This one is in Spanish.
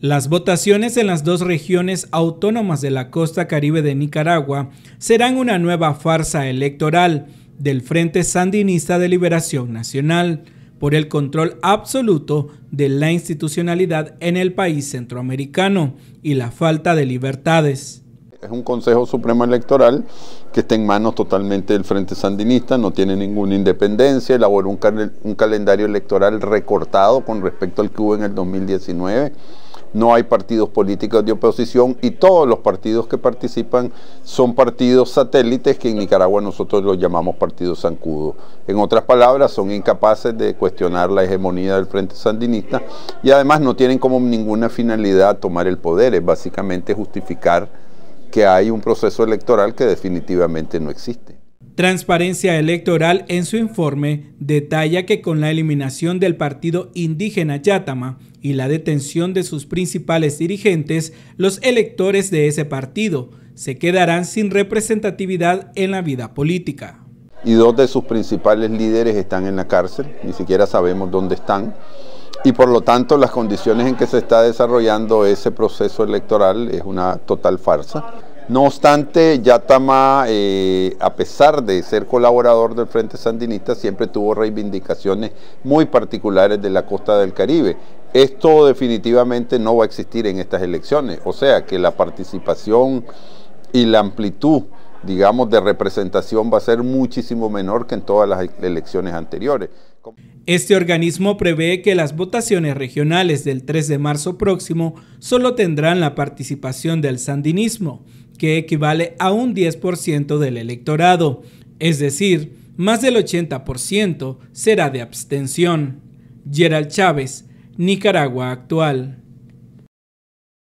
Las votaciones en las dos regiones autónomas de la costa caribe de Nicaragua serán una nueva farsa electoral del Frente Sandinista de Liberación Nacional por el control absoluto de la institucionalidad en el país centroamericano y la falta de libertades. Es un Consejo Supremo Electoral que está en manos totalmente del Frente Sandinista, no tiene ninguna independencia, elaboró un, calendario electoral recortado con respecto al que hubo en el 2019 no hay partidos políticos de oposición y todos los partidos que participan son partidos satélites que en Nicaragua nosotros los llamamos partidos zancudos. En otras palabras, son incapaces de cuestionar la hegemonía del Frente Sandinista y además no tienen como ninguna finalidad tomar el poder, es básicamente justificar que hay un proceso electoral que definitivamente no existe. Transparencia Electoral en su informe detalla que con la eliminación del partido indígena Yatama y la detención de sus principales dirigentes, los electores de ese partido se quedarán sin representatividad en la vida política. Y dos de sus principales líderes están en la cárcel, ni siquiera sabemos dónde están y por lo tanto las condiciones en que se está desarrollando ese proceso electoral es una total farsa. No obstante, Yatama, eh, a pesar de ser colaborador del Frente Sandinista, siempre tuvo reivindicaciones muy particulares de la costa del Caribe. Esto definitivamente no va a existir en estas elecciones, o sea que la participación y la amplitud, digamos, de representación va a ser muchísimo menor que en todas las elecciones anteriores. Este organismo prevé que las votaciones regionales del 3 de marzo próximo solo tendrán la participación del sandinismo, que equivale a un 10% del electorado, es decir, más del 80% será de abstención. Gerald Chávez, Nicaragua actual.